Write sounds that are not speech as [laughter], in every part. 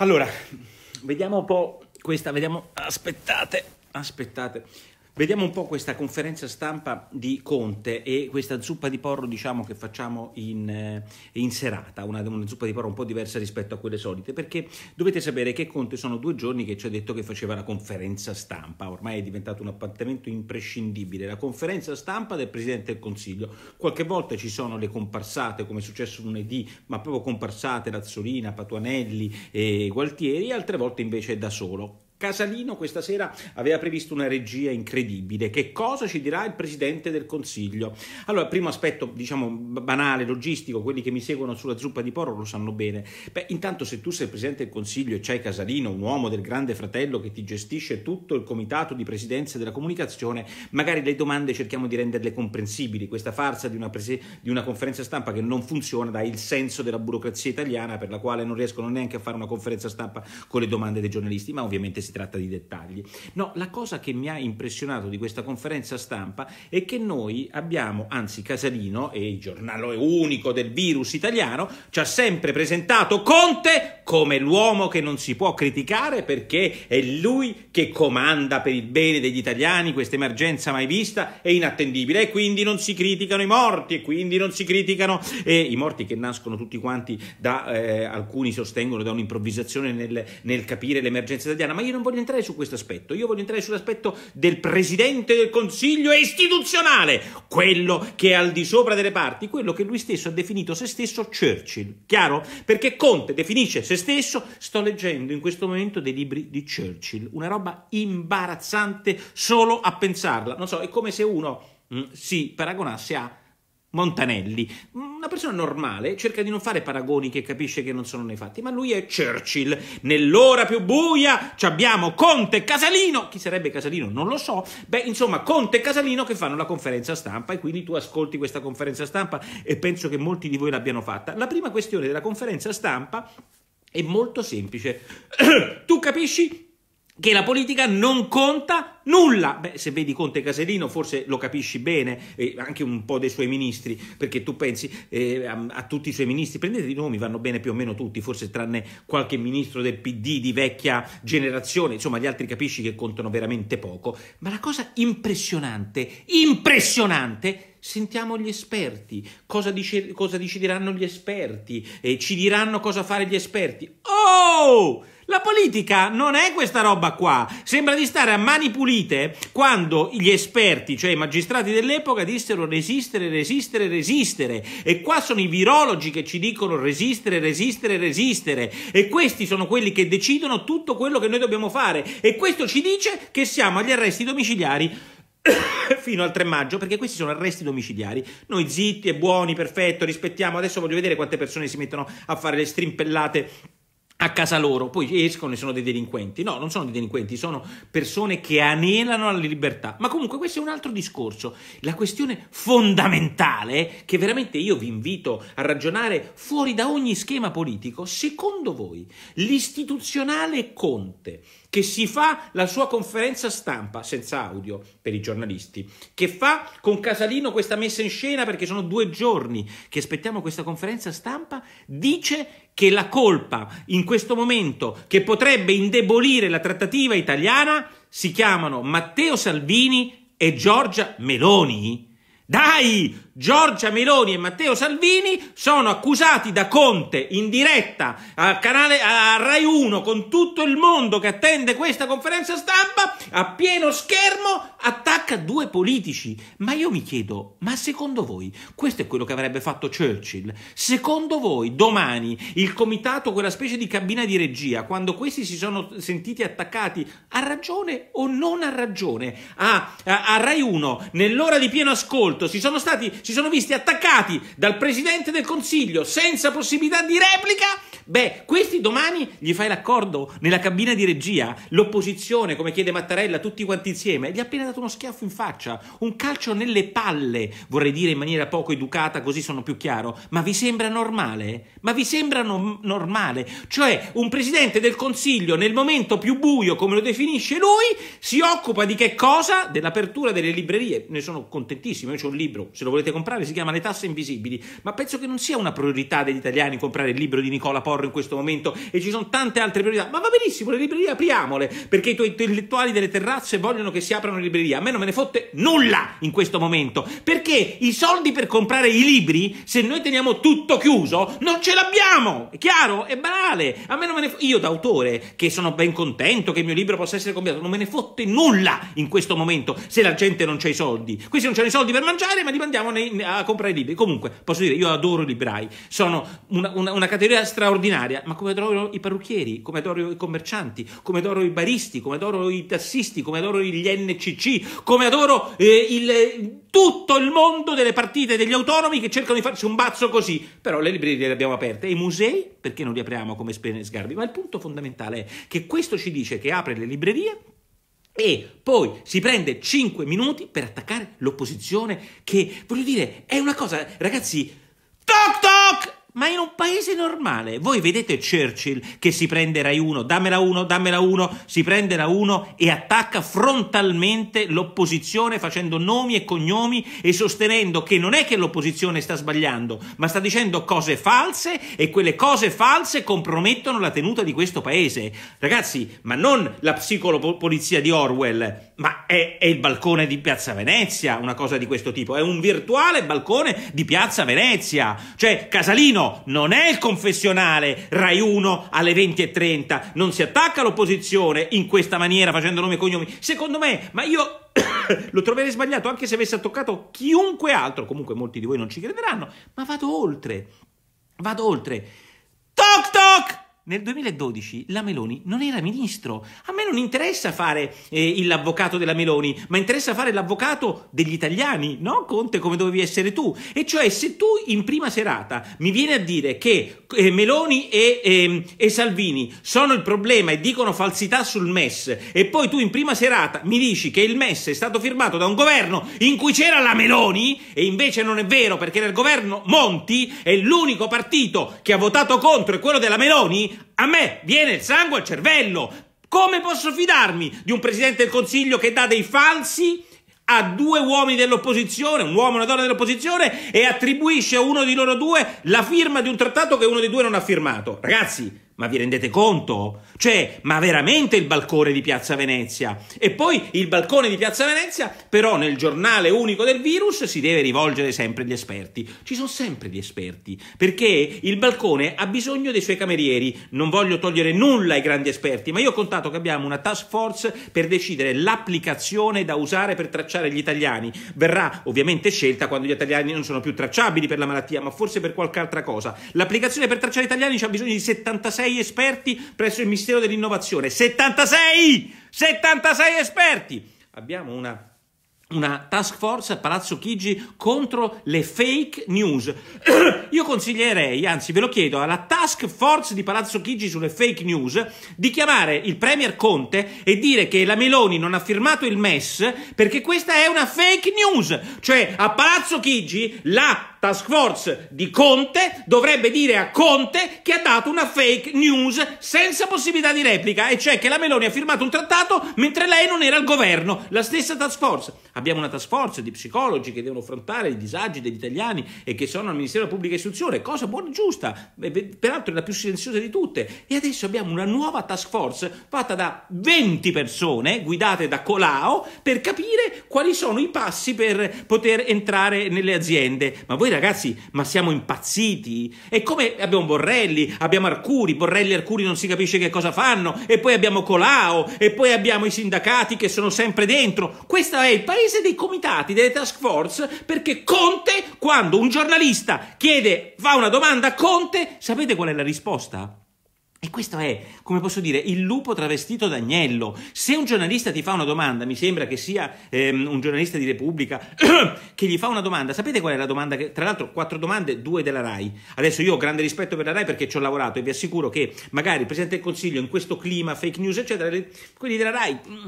Allora, vediamo un po' questa, vediamo, aspettate, aspettate. Vediamo un po' questa conferenza stampa di Conte e questa zuppa di porro diciamo, che facciamo in, eh, in serata, una, una, zuppa di porro un po' diversa rispetto a quelle solite, perché dovete sapere che Conte sono due giorni che ci ha detto che faceva la conferenza stampa, ormai è diventato un appartamento imprescindibile, la conferenza stampa del Presidente del Consiglio. Qualche volta ci sono le comparsate, come è successo lunedì, ma proprio comparsate Lazzolina, Patuanelli e Gualtieri, altre volte invece è da solo. Casalino questa sera aveva previsto una regia incredibile. Che cosa ci dirà il Presidente del Consiglio? Allora, primo aspetto, diciamo, banale, logistico, quelli che mi seguono sulla zuppa di Porro lo sanno bene. Beh, intanto se tu sei il Presidente del Consiglio e c'hai Casalino, un uomo del grande fratello che ti gestisce tutto il comitato di presidenza della comunicazione, magari le domande cerchiamo di renderle comprensibili. Questa farsa di una, prese- di una conferenza stampa che non funziona dà il senso della burocrazia italiana per la quale non riescono neanche a fare una conferenza stampa con le domande dei giornalisti, ma ovviamente si si tratta di dettagli. No, la cosa che mi ha impressionato di questa conferenza stampa è che noi abbiamo, anzi Casalino, e il giornale unico del virus italiano, ci ha sempre presentato Conte come l'uomo che non si può criticare perché è lui che comanda per il bene degli italiani questa emergenza mai vista e inattendibile e quindi non si criticano i morti e quindi non si criticano eh, i morti che nascono tutti quanti da eh, alcuni sostengono da un'improvvisazione nel, nel capire l'emergenza italiana ma io non voglio entrare su questo aspetto io voglio entrare sull'aspetto del presidente del consiglio istituzionale quello che è al di sopra delle parti, quello che lui stesso ha definito se stesso Churchill, chiaro? Perché Conte definisce se stesso, sto leggendo in questo momento dei libri di Churchill, una roba imbarazzante solo a pensarla, non so, è come se uno mh, mm, si paragonasse a Montanelli, una persona normale, cerca di non fare paragoni che capisce che non sono nei fatti, ma lui è Churchill. Nell'ora più buia abbiamo Conte e Casalino. Chi sarebbe Casalino? Non lo so. Beh, insomma, Conte e Casalino che fanno la conferenza stampa e quindi tu ascolti questa conferenza stampa e penso che molti di voi l'abbiano fatta. La prima questione della conferenza stampa è molto semplice. [clears throat] tu capisci che la politica non conta Nulla! Beh, se vedi Conte Caserino forse lo capisci bene, eh, anche un po' dei suoi ministri, perché tu pensi eh, a, a, tutti i suoi ministri, prendete i nomi, vanno bene più o meno tutti, forse tranne qualche ministro del PD di vecchia generazione, insomma gli altri capisci che contano veramente poco, ma la cosa impressionante, impressionante, sentiamo gli esperti, cosa, dice, cosa decideranno gli esperti, eh, ci diranno cosa fare gli esperti. Oh! La politica non è questa roba qua, sembra di stare a mani pulite capite quando gli esperti, cioè i magistrati dell'epoca, dissero resistere, resistere, resistere. E qua sono i virologi che ci dicono resistere, resistere, resistere. E questi sono quelli che decidono tutto quello che noi dobbiamo fare. E questo ci dice che siamo agli arresti domiciliari [coughs] fino al 3 maggio, perché questi sono arresti domiciliari. Noi zitti e buoni, perfetto, rispettiamo. Adesso voglio vedere quante persone si mettono a fare le strimpellate a casa loro, poi escono e sono dei delinquenti. No, non sono dei delinquenti, sono persone che anelano alla libertà. Ma comunque questo è un altro discorso. La questione fondamentale che veramente io vi invito a ragionare fuori da ogni schema politico, secondo voi l'istituzionale Conte che si fa la sua conferenza stampa senza audio per i giornalisti, che fa con Casalino questa messa in scena perché sono due giorni che aspettiamo questa conferenza stampa, dice che la colpa in questo momento che potrebbe indebolire la trattativa italiana si chiamano Matteo Salvini e Giorgia Meloni. Dai, Giorgia Meloni e Matteo Salvini sono accusati da Conte in diretta al canale a Rai 1 con tutto il mondo che attende questa conferenza stampa a pieno schermo attacca due politici. Ma io mi chiedo, ma secondo voi questo è quello che avrebbe fatto Churchill? Secondo voi domani il comitato, quella specie di cabina di regia, quando questi si sono sentiti attaccati, ha ragione o non ha ragione? Ah, a, a Rai 1 nell'ora di pieno ascolto si sono stati si sono visti attaccati dal Presidente del Consiglio senza possibilità di replica, beh, questi domani gli fai l'accordo nella cabina di regia, l'opposizione, come chiede Mattarella, tutti quanti insieme, gli ha appena dato uno schiaffo in faccia, un calcio nelle palle, vorrei dire in maniera poco educata, così sono più chiaro, ma vi sembra normale? Ma vi sembra no- normale? Cioè, un Presidente del Consiglio nel momento più buio, come lo definisce lui, si occupa di che cosa? Dell'apertura delle librerie, ne sono contentissimo, io ho un libro, se lo volete comprare, comprare, si chiama Le tasse invisibili, ma penso che non sia una priorità degli italiani comprare il libro di Nicola Porro in questo momento e ci sono tante altre priorità, ma va benissimo, le librerie apriamole, perché i tuoi intellettuali delle terrazze vogliono che si aprano le librerie, a me non me ne fotte nulla in questo momento, perché i soldi per comprare i libri, se noi teniamo tutto chiuso, non ce l'abbiamo, è chiaro? È banale, a me non me ne fotte, io da autore, che sono ben contento che il mio libro possa essere compiato, non me ne fotte nulla in questo momento, se la gente non c'è i soldi, questi non c'hanno i soldi per mangiare, ma li mandiamo nei nei, a ah, comprare libri. Comunque, posso dire, io adoro i librai, sono una, una, una categoria straordinaria, ma come adoro i parrucchieri, come adoro i commercianti, come adoro i baristi, come adoro i tassisti, come adoro gli NCC, come adoro eh, il, tutto il mondo delle partite degli autonomi che cercano di farsi un bazzo così. Però le librerie le abbiamo aperte e i musei perché non li apriamo come e Sgarbi? Ma il punto fondamentale è che questo ci dice che apre le librerie e poi si prende 5 minuti per attaccare l'opposizione che, voglio dire, è una cosa, ragazzi, toc toc! Ma in un paese normale, voi vedete Churchill che si prende Rai 1, dammela 1, dammela 1, si prende la 1 e attacca frontalmente l'opposizione facendo nomi e cognomi e sostenendo che non è che l'opposizione sta sbagliando, ma sta dicendo cose false e quelle cose false compromettono la tenuta di questo paese. Ragazzi, ma non la psicopolizia di Orwell, ma è, è, il balcone di Piazza Venezia, una cosa di questo tipo, è un virtuale balcone di Piazza Venezia, cioè Casalino non è il confessionale Rai 1 alle 20.30, non si attacca all'opposizione in questa maniera facendo nome e cognomi, secondo me, ma io [coughs] lo troverei sbagliato anche se avesse toccato chiunque altro, comunque molti di voi non ci crederanno, ma vado oltre, vado oltre, toc toc! Nel 2012 la Meloni non era ministro. A me non interessa fare eh, l'avvocato della Meloni, ma interessa fare l'avvocato degli italiani, no? Conte come dovevi essere tu. E cioè se tu in prima serata mi vieni a dire che eh, Meloni e, eh, e Salvini sono il problema e dicono falsità sul MES e poi tu in prima serata mi dici che il MES è stato firmato da un governo in cui c'era la Meloni e invece non è vero perché nel governo Monti è l'unico partito che ha votato contro è quello della Meloni, a me viene il sangue al cervello. Come posso fidarmi di un presidente del Consiglio che dà dei falsi a due uomini dell'opposizione, un uomo e una donna dell'opposizione, e attribuisce a uno di loro due la firma di un trattato che uno di due non ha firmato? Ragazzi, ma vi rendete conto? Cioè, ma veramente il balcone di Piazza Venezia? E poi il balcone di Piazza Venezia, però nel giornale unico del virus si deve rivolgere sempre agli esperti. Ci sono sempre gli esperti, perché il balcone ha bisogno dei suoi camerieri. Non voglio togliere nulla ai grandi esperti, ma io ho contato che abbiamo una task force per decidere l'applicazione da usare per tracciare gli italiani. Verrà ovviamente scelta quando gli italiani non sono più tracciabili per la malattia, ma forse per qualche altra cosa. L'applicazione per tracciare gli italiani ha bisogno di 76 76 esperti presso il Ministero dell'Innovazione. 76! 76 esperti! Abbiamo una una task force a Palazzo Chigi contro le fake news. [clears throat] Io consiglierei, anzi ve lo chiedo, alla task force di Palazzo Chigi sulle fake news di chiamare il Premier Conte e dire che la Meloni non ha firmato il MES perché questa è una fake news. Cioè a Palazzo Chigi la task force di Conte dovrebbe dire a Conte che ha dato una fake news senza possibilità di replica, e cioè che la Meloni ha firmato un trattato mentre lei non era al governo, la stessa task force. Abbiamo una task force di psicologi che devono affrontare i disagi degli italiani e che sono al Ministero della Pubblica Istruzione, cosa buona e giusta, peraltro è la più silenziosa di tutte. E adesso abbiamo una nuova task force fatta da 20 persone, guidate da Colau per capire quali sono i passi per poter entrare nelle aziende. Ma voi voi ragazzi, ma siamo impazziti? E come abbiamo Borrelli, abbiamo Arcuri, Borrelli e Arcuri non si capisce che cosa fanno, e poi abbiamo Colau, e poi abbiamo i sindacati che sono sempre dentro. Questo è il paese dei comitati, delle task force, perché Conte, quando un giornalista chiede, fa una domanda a Conte, sapete qual è la risposta? E questo è, come posso dire, il lupo travestito d'agnello. Se un giornalista ti fa una domanda, mi sembra che sia ehm, un giornalista di Repubblica [clears throat] che gli fa una domanda, sapete qual è la domanda? Che, tra l'altro, quattro domande, due della RAI. Adesso io ho grande rispetto per la RAI perché ci ho lavorato e vi assicuro che magari il Presidente del Consiglio in questo clima, fake news, eccetera, quelli della RAI mm,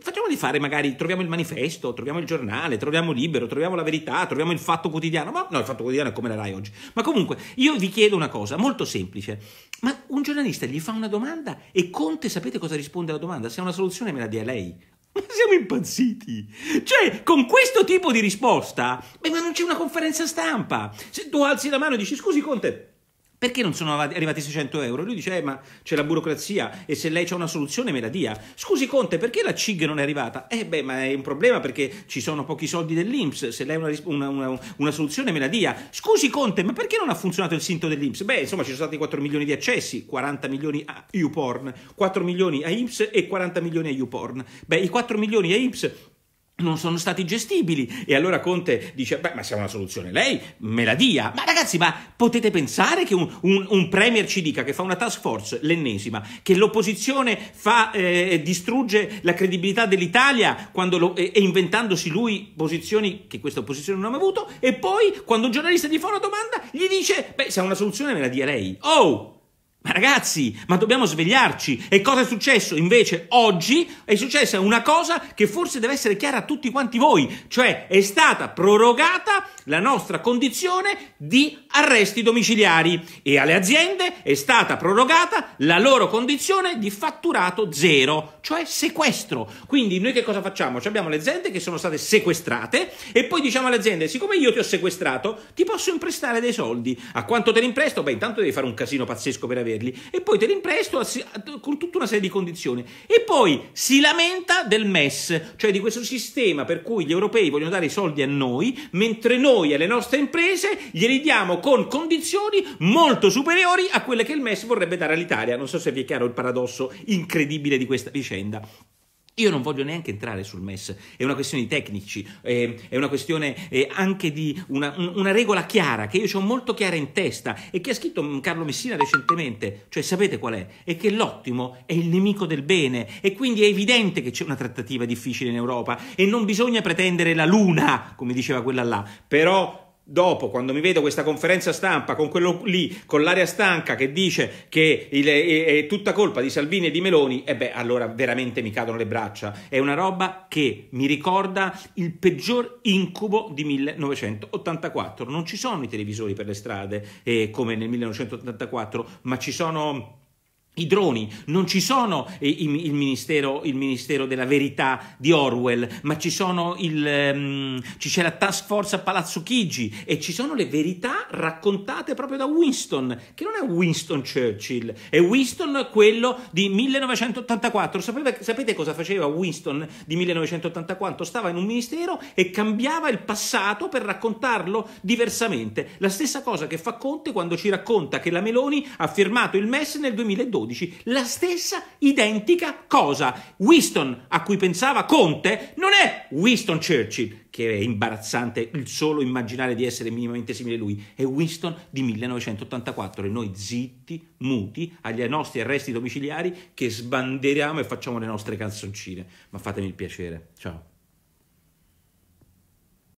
facciamo di fare magari, troviamo il manifesto, troviamo il giornale, troviamo Libero, troviamo la verità, troviamo il fatto quotidiano, ma no, il fatto quotidiano è come la RAI oggi. Ma comunque, io vi chiedo una cosa molto semplice, ma un giornalista gli fa una domanda e Conte sapete cosa risponde alla domanda? Se ha una soluzione me la dia lei. [laughs] Ma siamo impazziti! Cioè, con questo tipo di risposta, beh, ma non c'è una conferenza stampa. Se tu alzi la mano e dici, scusi Conte, perché non sono arrivati 600 euro? Lui dice, eh, ma c'è la burocrazia e se lei ha una soluzione me la dia. Scusi Conte, perché la CIG non è arrivata? Eh beh, ma è un problema perché ci sono pochi soldi dell'Inps, se lei ha una, una, una, una, soluzione me la dia. Scusi Conte, ma perché non ha funzionato il sito dell'Inps? Beh, insomma, ci sono stati 4 milioni di accessi, 40 milioni a YouPorn, 4 milioni a Inps e 40 milioni a YouPorn. Beh, i 4 milioni a Inps non sono stati gestibili. E allora Conte dice: Beh, ma se ha una soluzione lei me la dia. Ma ragazzi, ma potete pensare che un, un, un premier ci dica che fa una task force, l'ennesima, che l'opposizione eh, distrugge la credibilità dell'Italia lo, eh, inventandosi lui posizioni che questa opposizione non ha mai avuto, e poi quando un giornalista gli fa una domanda gli dice: Beh, se ha una soluzione me la dia lei. Oh! Ma ragazzi, ma dobbiamo svegliarci. E cosa è successo? Invece oggi è successa una cosa che forse deve essere chiara a tutti quanti voi, cioè è stata prorogata la nostra condizione di arresti domiciliari e alle aziende è stata prorogata la loro condizione di fatturato zero, cioè sequestro. Quindi noi che cosa facciamo? Cioè abbiamo le aziende che sono state sequestrate e poi diciamo alle aziende, siccome io ti ho sequestrato, ti posso imprestare dei soldi. A quanto te li impresto? Beh, intanto devi fare un casino pazzesco per avere averli e poi te li impresto con tutta una serie di condizioni. E poi si lamenta del MES, cioè di questo sistema per cui gli europei vogliono dare i soldi a noi, mentre noi alle nostre imprese glieli diamo con condizioni molto superiori a quelle che il MES vorrebbe dare all'Italia. Non so se vi è chiaro il paradosso incredibile di questa vicenda. Io non voglio neanche entrare sul MES, è una questione di tecnici, è una questione anche di una, una regola chiara che io ho molto chiara in testa e che ha scritto Carlo Messina recentemente, cioè sapete qual è? È che l'ottimo è il nemico del bene e quindi è evidente che c'è una trattativa difficile in Europa e non bisogna pretendere la luna, come diceva quella là, però dopo, quando mi vedo questa conferenza stampa con quello lì, con l'aria stanca che dice che il, è, è, tutta colpa di Salvini e di Meloni, e eh beh, allora veramente mi cadono le braccia. È una roba che mi ricorda il peggior incubo di 1984. Non ci sono i televisori per le strade eh, come nel 1984, ma ci sono i droni, non ci sono eh, il ministero, il ministero, della verità di Orwell, ma ci sono il, um, c'è la task force a Palazzo Chigi e ci sono le verità raccontate proprio da Winston, che non è Winston Churchill, è Winston quello di 1984. Sapeva, sapete cosa faceva Winston di 1984? Stava in un ministero e cambiava il passato per raccontarlo diversamente. La stessa cosa che fa Conte quando ci racconta che la Meloni ha firmato il MES nel 2012. 2012 la stessa identica cosa. Winston, a cui pensava Conte, non è Winston Churchill, che è imbarazzante il solo immaginare di essere minimamente simile a lui, è Winston di 1984 e noi zitti, muti, agli nostri arresti domiciliari che sbandieriamo e facciamo le nostre canzoncine. Ma fatemi il piacere. Ciao.